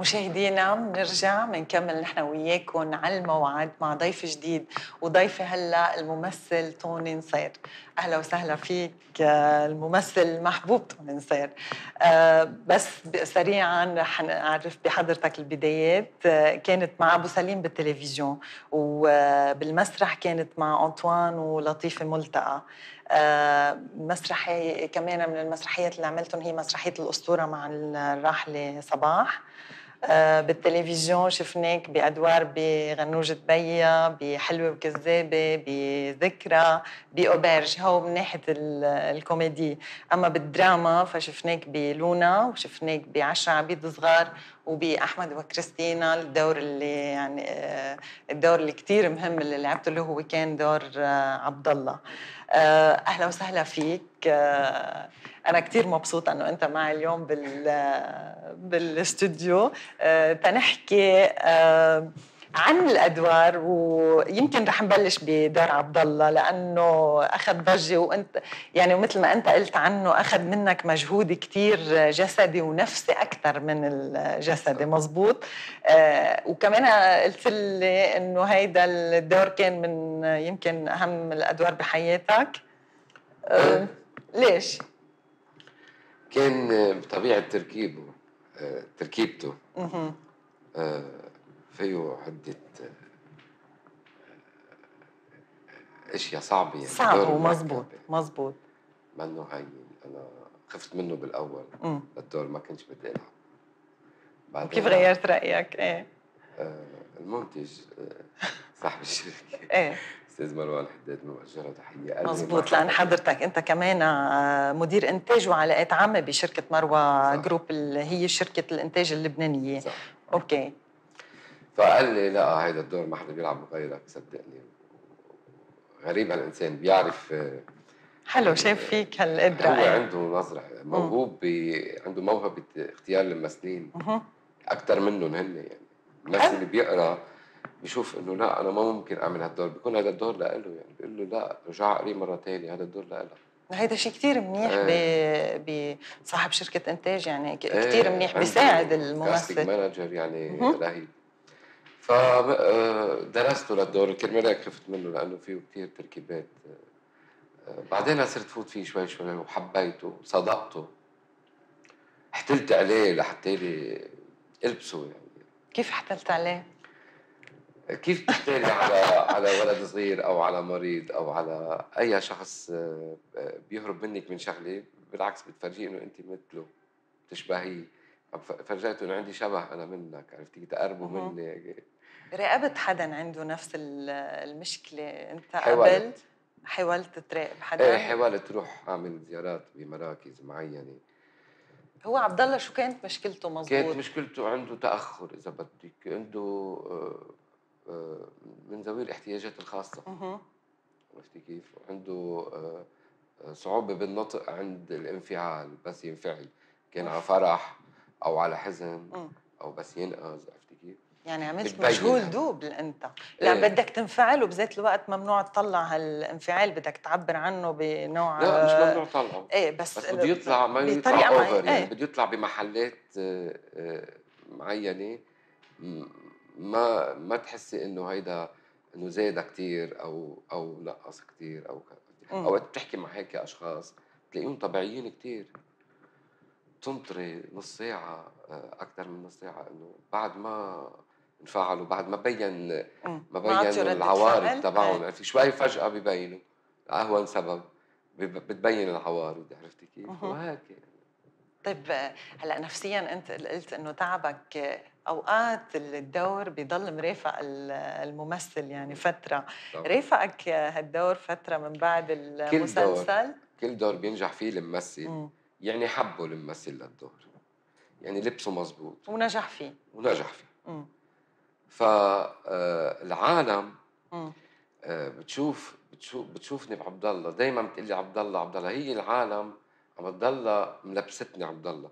مشاهدينا بنرجع بنكمل نحن وياكم على الموعد مع ضيف جديد وضيفي هلا الممثل توني نصير اهلا وسهلا فيك آه، الممثل المحبوب توني نصير آه، بس سريعا رح نعرف بحضرتك البدايات آه، كانت مع ابو سليم بالتلفزيون وبالمسرح كانت مع انطوان ولطيفه ملتقى مسرحي مسرحية كمان من المسرحيات اللي عملتهم هي مسرحية الأسطورة مع الراحلة صباح آه، بالتلفزيون شفناك بادوار بغنوجة بيا بحلوة وكذابة بذكرى بأوبرج هو من ناحية الكوميدي أما بالدراما فشفناك بلونا وشفناك بعشرة عبيد صغار وباحمد وكريستينا الدور اللي يعني آه، الدور اللي كثير مهم اللي لعبته اللي هو كان دور آه، عبد الله آه، اهلا وسهلا فيك انا كثير مبسوطه انه انت معي اليوم بال بالاستوديو تنحكي عن الادوار ويمكن رح نبلش بدار عبد الله لانه اخذ ضجه وانت يعني ومثل ما انت قلت عنه اخذ منك مجهود كثير جسدي ونفسي اكثر من الجسدي مزبوط آه وكمان قلت لي انه هيدا الدور كان من يمكن اهم الادوار بحياتك آه ليش؟ كان بطبيعه تركيبه آه، تركيبته فيه عدة آه، اشياء صعبه يعني صعبه ومظبوط مظبوط منه هين انا خفت منه بالاول مم. ما كنت بدي العب بعدين كيف غيرت رايك؟ ايه آه المنتج آه، صاحب الشركه ايه استاذ مروان حداد مؤجرة تحيه مظبوط لان حضرتك انت كمان آه، مدير انتاج وعلاقات عامه بشركه مروه جروب اللي هي شركه الانتاج اللبنانيه صح. اوكي فقال لي لا هيدا الدور ما حدا بيلعبه غيرك صدقني غريب هالانسان بيعرف آه، حلو شاف فيك هالقدره هو يعني. عنده نظره موهوب ب... عنده موهبه اختيار الممثلين اكثر منهم هن يعني الناس اللي بيقرا بيشوف انه لا انا ما ممكن اعمل هالدور بيكون هذا الدور لإله يعني بيقول له لا رجع اقريه مره ثانيه هذا الدور لإلك هيدا شيء كثير منيح إيه. بصاحب شركه انتاج يعني كثير إيه، منيح بيساعد الممثل مانجر يعني رهيب فدرسته آه، للدور كرمال هيك خفت منه لانه فيه كثير تركيبات آه، آه، بعدين صرت فوت فيه شوي شوي وحبيته صدقته احتلت عليه لحتى لي البسه يعني كيف احتلت عليه؟ كيف تحتالي على على ولد صغير او على مريض او على اي شخص بيهرب منك من شغله بالعكس بتفرجيه انه انت مثله بتشبهيه فرجيته انه عندي شبه انا منك عرفتي تقربوا مني راقبت حدا عنده نفس المشكله انت قبل حاولت تراقب حدا ايه حاولت روح اعمل زيارات بمراكز معينه هو عبد الله شو كانت مشكلته مظبوط كانت مشكلته عنده تاخر اذا بدك عنده آه، آه، من ذوي الاحتياجات الخاصه عرفتي كيف عنده آه، صعوبه بالنطق عند الانفعال بس ينفعل كان على فرح او على حزن او بس ينقذ عرفتي يعني عملت مجهود دوب انت لا إيه. بدك تنفعل وبذات الوقت ممنوع تطلع هالانفعال بدك تعبر عنه بنوع لا مش ممنوع طلعه ايه بس, بس بده يطلع ما يطلع اوفر يعني إيه. بده يطلع بمحلات آه، آه، معينه ما ما تحسي انه هيدا انه زاد كثير او او نقص كثير او اوقات بتحكي مع هيك اشخاص بتلاقيهم طبيعيين كثير تنطري نص ساعة آه، أكثر من نص ساعة إنه بعد ما انفعلوا بعد ما بين ما بين العوارض تبعهم شوي فجاه ببينوا اهون سبب بتبين العوارض عرفتي كيف وهيك طيب هلا نفسيا انت قلت انه تعبك اوقات الدور بيضل مرافق الممثل يعني فتره طبعا. رافقك هالدور فتره من بعد المسلسل كل دور, كل دور بينجح فيه الممثل يعني حبه الممثل للدور يعني لبسه مزبوط ونجح فيه ونجح فيه مم. فالعالم آه، بتشوف بتشوف بتشوفني بعبد الله دائما بتقول لي عبد الله عبد الله هي العالم عم تضلها ملبستني عبد الله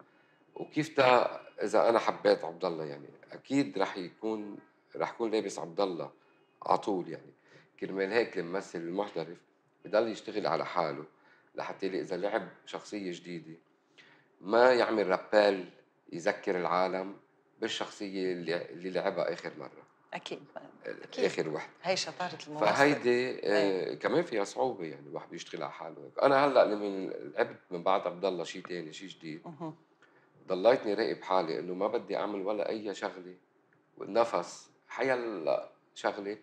وكيف تا اذا انا حبيت عبد الله يعني اكيد رح يكون رح يكون لابس عبد الله على طول يعني كرمال هيك الممثل المحترف بضل يشتغل على حاله لحتى اذا لعب شخصيه جديده ما يعمل رابال يذكر العالم بالشخصيه اللي, اللي لعبها اخر مره اكيد اكيد اخر وحده هي شطاره الممثل فهيدي آه إيه. كمان فيها صعوبه يعني الواحد يشتغل على حاله انا هلا لما لعبت من بعد عبد الله شيء ثاني شيء جديد ضليتني راقب حالي انه ما بدي اعمل ولا اي شغله والنفس حيلا شغله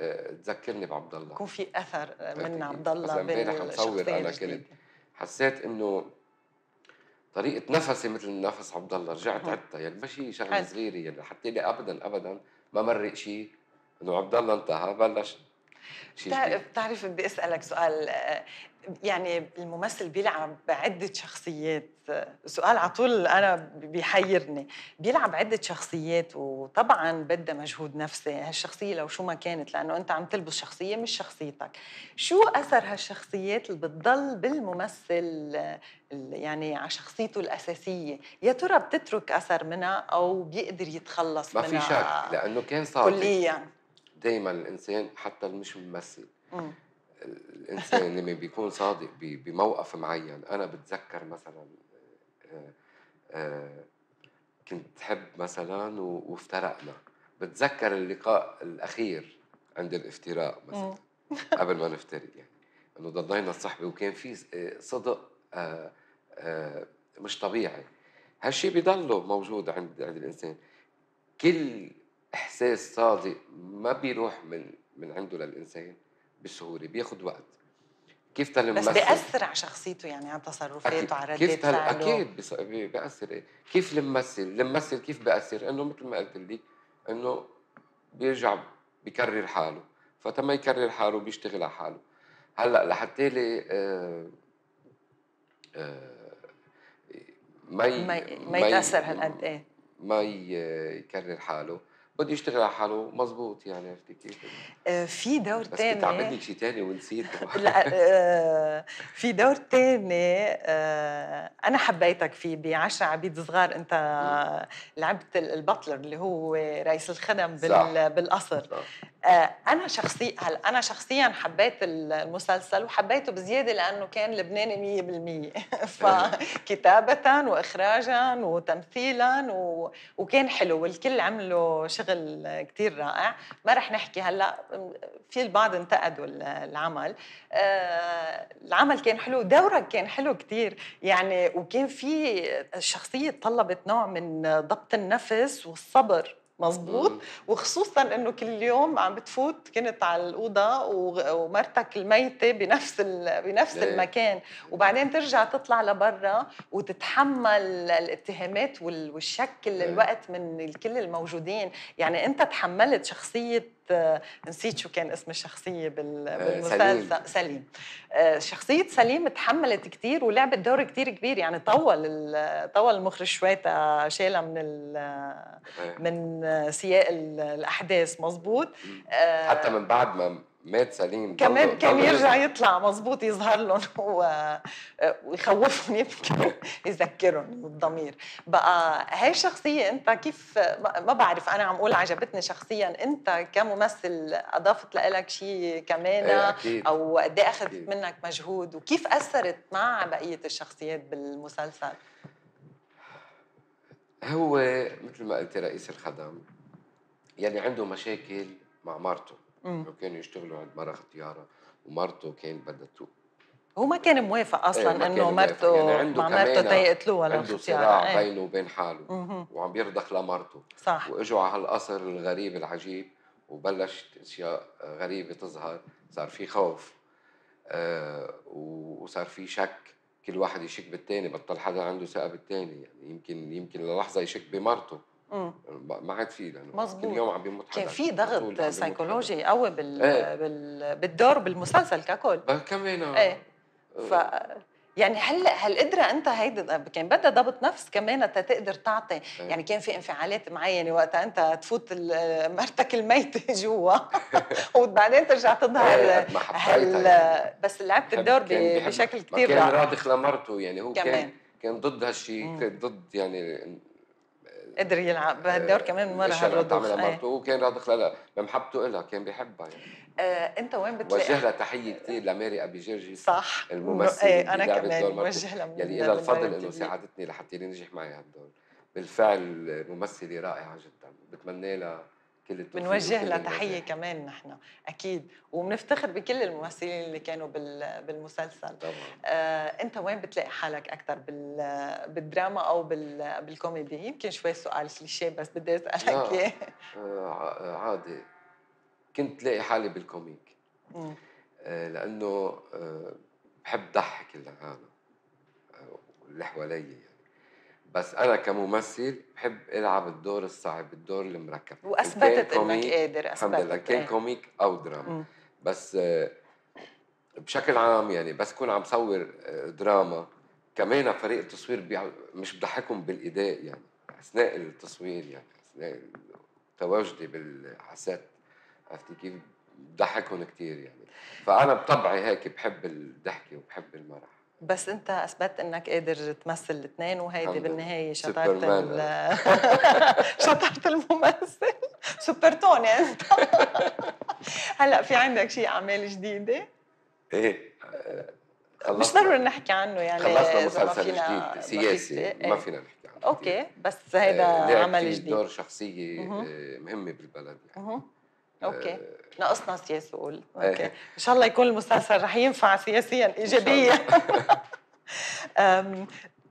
آه، تذكرني بعبد الله يكون في اثر من عبد الله بالشخصية مصور انا كنت حسيت انه طريقه نفسي مثل نفس عبد الله رجعت عدتها نعم. يعني ماشي شغله صغيره يعني حتى لي ابدا ابدا ما مرق شيء انه عبد الله انتهى بلش بتعرف بتعرف بدي اسالك سؤال آه، يعني الممثل بيلعب بعده شخصيات آه، سؤال على طول انا بيحيرني بيلعب عده شخصيات وطبعا بدها مجهود نفسي هالشخصيه لو شو ما كانت لانه انت عم تلبس شخصيه مش شخصيتك شو اثر هالشخصيات اللي بتضل بالممثل آه، يعني على شخصيته الاساسيه يا ترى بتترك اثر منها او بيقدر يتخلص ما منها ما في شك لانه كان صادق كليا دايما الانسان حتى اللي مش ممثل الانسان لما بيكون صادق بموقف معين انا بتذكر مثلا آه، آه، كنت حب مثلا وافترقنا بتذكر اللقاء الاخير عند الافتراق مثلا قبل ما نفترق يعني انه ضلينا صحبه وكان في آه، صدق مش طبيعي هالشيء بيضله موجود عند عند الانسان كل احساس صادق ما بيروح من من عنده للانسان بسهوله بياخد وقت كيف بس بيأثر على شخصيته يعني على تصرفاته على ردات فعله اكيد بس... بيأثر كيف الممثل الممثل كيف بيأثر انه مثل ما قلت لك انه بيرجع بكرر حاله فتما يكرر حاله بيشتغل على حاله هلا لحتى لي آه، آه، ما ما, ي... ما يتاثر هالقد ايه ما يكرر حاله بده يشتغل على حاله مزبوط يعني عرفتي كيف آه، في دور ثاني بس عم شيء ثاني ونسيت لا آه، في دور ثاني آه، انا حبيتك فيه 10 عبيد صغار انت لعبت البطلر اللي هو رئيس الخدم بالقصر انا شخصيا هلا انا شخصيا حبيت المسلسل وحبيته بزياده لانه كان لبناني 100% فكتابه واخراجا وتمثيلا وكان حلو والكل عمله شغل شغل كتير رائع ما رح نحكي هلا في البعض انتقدوا العمل آه، العمل كان حلو دورك كان حلو كتير يعني وكان في شخصية طلبت نوع من ضبط النفس والصبر مزبوط وخصوصا انه كل يوم عم بتفوت كنت على الاوضه ومرتك الميته بنفس بنفس ايه. المكان وبعدين ترجع تطلع لبرا وتتحمل الاتهامات والشك ايه. الوقت من كل الموجودين يعني انت تحملت شخصيه نسيت شو كان اسم الشخصيه آه، بالمسلسل سليم, سليم. آه، شخصيه سليم تحملت كثير ولعبت دور كثير كبير يعني طول طول المخرج شوي شالها من من سياق الاحداث مظبوط آه، حتى من بعد ما مات سليم كمان كان يرجع يطلع مزبوط يظهر لهم آه، ويخوفهم يمكن يذكرهم بالضمير بقى هاي الشخصية أنت كيف ما بعرف أنا عم أقول عجبتني شخصيا أنت كممثل أضافت لك شيء كمان إيه، أو قد إيه أخذت منك مجهود وكيف أثرت مع بقية الشخصيات بالمسلسل؟ هو مثل ما قلت رئيس الخدم يلي عنده مشاكل مع مرته لو كانوا يشتغلوا عند مرة ختيارة ومرته كان بدها تسوق هو ما كان موافق إيه، اصلا ايه انه مرته يعني مع مرته تيقتلوها عنده صراع ايه؟ بينه وبين حاله وعم بيرضخ لمرته صح واجوا على هالقصر الغريب العجيب وبلشت اشياء غريبه تظهر صار في خوف آه وصار في شك كل واحد يشك بالثاني بطل حدا عنده ثقه بالثاني يعني يمكن يمكن للحظه يشك بمرته ما عاد في لانه مزبوط. كل يوم عم بيموت حدا كان في ضغط سيكولوجي قوي بال... ايه؟ بال... بالدور بالمسلسل ككل كمان آه. ايه آه. ف يعني هل هل قدرة انت هيدا كان بدها ضبط نفس كمان تقدر تعطي أيه. يعني كان في انفعالات معينه يعني وقتها انت تفوت مرتك الميته جوا وبعدين ترجع تظهر أيه. هل بس لعبت الدور بشكل كثير كان راضخ لمرته يعني هو كمان. كان كان ضد هالشيء ضد يعني قدر يلعب بهالدور إيه، كمان مره هالرضوخ تعمل إيه. مرته وكان رضخ لها بمحبته لها كان بحبها يعني آه، انت وين بتلاقي وجه لها تحيه كثير لماري ابي جرجي صح الممثله ايه انا كمان بوجه لها يعني لها الفضل انه ساعدتني لحتى ينجح معي هالدور بالفعل ممثله رائعه جدا بتمنى لها كل بنوجه لها تحيه كمان نحن اكيد وبنفتخر بكل الممثلين اللي كانوا بالمسلسل طبعا. آه، انت وين بتلاقي حالك اكثر بالدراما او بالكوميدي يمكن شوي سؤال كليشيه بس بدي اسالك اياه آه، عادي كنت لاقي حالي بالكوميك آه، لانه آه، بحب ضحك العالم واللي حوالي يعني. بس انا كممثل بحب العب الدور الصعب الدور المركب واثبتت انك قادر اثبتت الحمد لله كان ايه. كوميك او دراما مم. بس آه، بشكل عام يعني بس كون عم صور آه، دراما كمان فريق التصوير مش بضحكهم بالاداء يعني اثناء التصوير يعني اثناء تواجدي بالحسات عرفتي كيف بضحكهم كثير يعني فانا بطبعي هيك بحب الضحكه وبحب المرح بس انت اثبتت انك قادر تمثل الاثنين وهيدي بالنهايه شطاره ال... شطاره الممثل توني انت هلا في عندك شيء اعمال جديده؟ ايه مش ضروري نحكي عنه يعني خلصنا مسلسل جديد سياسي إيه. ما فينا نحكي عنه اوكي بس آه، هيدا عمل جديد دور شخصيه آه، مهمه بالبلد يعني اوكي آه، ناقصنا سياسه قول إيه. اوكي ان شاء الله يكون المسلسل رح ينفع سياسيا ايجابيا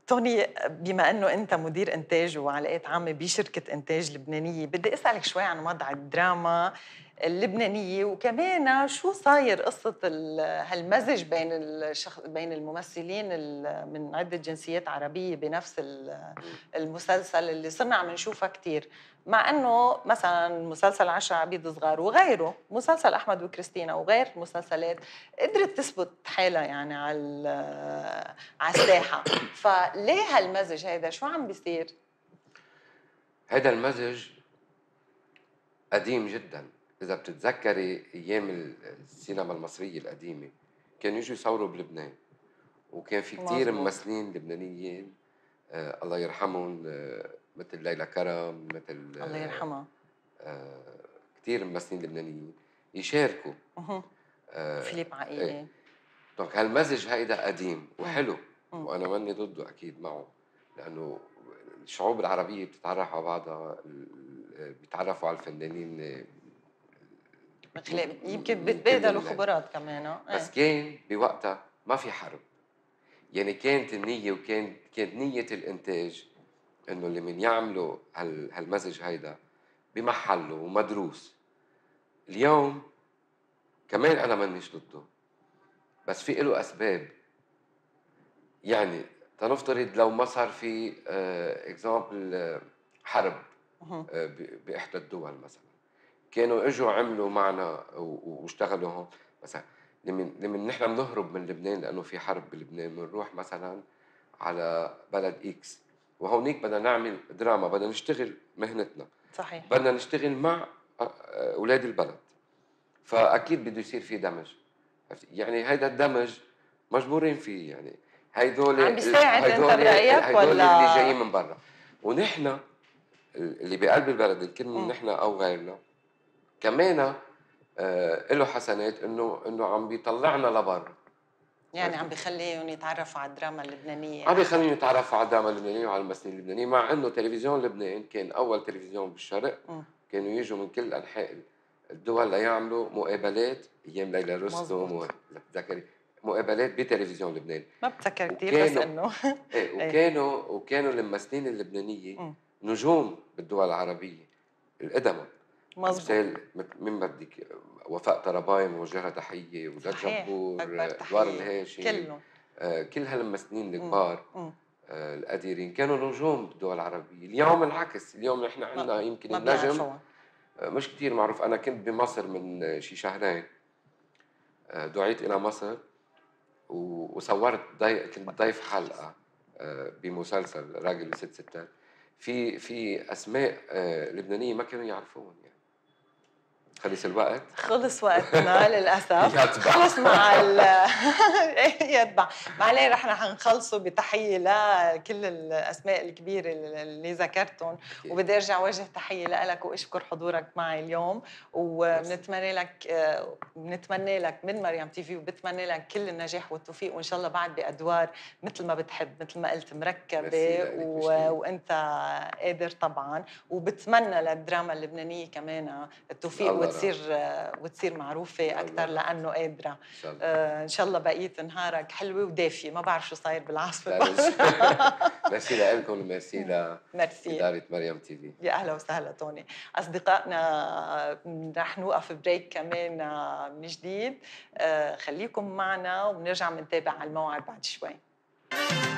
توني بما انه انت مدير انتاج وعلاقات عامه بشركه انتاج لبنانيه بدي اسالك شوي عن وضع الدراما اللبنانيه وكمان شو صاير قصه هالمزج بين الشخص بين الممثلين من عده جنسيات عربيه بنفس المسلسل اللي صرنا عم نشوفها كثير مع انه مثلا مسلسل عشرة عبيد صغار وغيره مسلسل احمد وكريستينا وغير مسلسلات قدرت تثبت حالها يعني على على الساحه فليه هالمزج هيدا شو عم بيصير هذا المزج قديم جدا اذا بتتذكري ايام السينما المصريه القديمه كانوا يجوا يصوروا بلبنان وكان في كثير ممثلين لبنانيين آه الله يرحمهم آه مثل ليلى كرم مثل الله يرحمها آه، كثير ممثلين لبنانيين يشاركوا آه، فيليب إيه. عقيلي دونك هالمزج هيدا قديم وحلو وانا ماني ضده اكيد معه لانه الشعوب العربيه بتتعرف على بعضها بيتعرفوا على الفنانين آه، يمكن بتبادلوا خبرات كمان بس إيه. كان بوقتها ما في حرب يعني كانت النية وكانت كانت نية الإنتاج انه اللي من يعملوا هالمزج هيدا بمحله ومدروس اليوم كمان انا مانيش ضده بس في له اسباب يعني تنفترض لو ما صار في اكزامبل آه، آه، حرب آه، باحدى الدول مثلا كانوا اجوا عملوا معنا واشتغلوا هون مثلا لما نحن بنهرب من لبنان لانه في حرب بلبنان بنروح مثلا على بلد اكس وهونيك بدنا نعمل دراما بدنا نشتغل مهنتنا صحيح بدنا نشتغل مع اولاد آه، البلد فاكيد بده يصير في دمج يعني هذا الدمج مجبورين فيه يعني هيدول عم بيساعد انت برايك هيدول ولا اللي جايين من برا ونحن اللي بقلب البلد ان كنا نحن او غيرنا كمان آه، له حسنات انه انه عم بيطلعنا لبرا يعني عم بخليهم يتعرفوا على الدراما اللبنانيه عم بخليهم يتعرفوا على الدراما اللبنانيه وعلى الممثلين اللبنانيين مع انه تلفزيون لبنان كان اول تلفزيون بالشرق م. كانوا يجوا من كل انحاء الدول ليعملوا مقابلات ايام ليلى رستم بتذكري مقابلات بتلفزيون لبنان ما بتذكر كثير بس انه ايه وكانوا وكانوا الممثلين اللبنانيه نجوم بالدول العربيه القدماء مظبوط مين بدك وفاء طرباين موجهه تحيه وداد جبور آه، دوار الهاشي كلهم آه، كل هالممثلين الكبار آه، القديرين كانوا نجوم بالدول العربيه اليوم العكس اليوم نحن عندنا يمكن النجم مش كثير معروف انا كنت بمصر من شي شهرين دعيت الى مصر وصورت داي... كنت ضيف حلقه بمسلسل راجل وست ستات في في اسماء لبنانيه ما كانوا يعرفون يعني خلص الوقت خلص وقتنا للاسف خلص مع ال يتبع معليه رح رح نخلصه بتحيه لكل الاسماء الكبيره اللي ذكرتهم وبدي ارجع وجه تحيه لك واشكر حضورك معي اليوم وبنتمنى لك بنتمنى لك من مريم تي في وبتمنى لك كل النجاح والتوفيق وان شاء الله بعد بادوار مثل ما بتحب مثل ما قلت مركبه و... وانت قادر طبعا وبتمنى للدراما اللبنانيه كمان التوفيق وتصير وتصير معروفه اكثر لانه قادره ان شاء الله آه، بقيه نهارك حلوه ودافيه ما بعرف شو صاير بالعاصفه ميرسي لكم ميرسي لاداره مريم تي في يا اهلا وسهلا توني اصدقائنا رح نوقف بريك كمان آه، من جديد آه، خليكم معنا وبنرجع بنتابع على الموعد بعد شوي thank you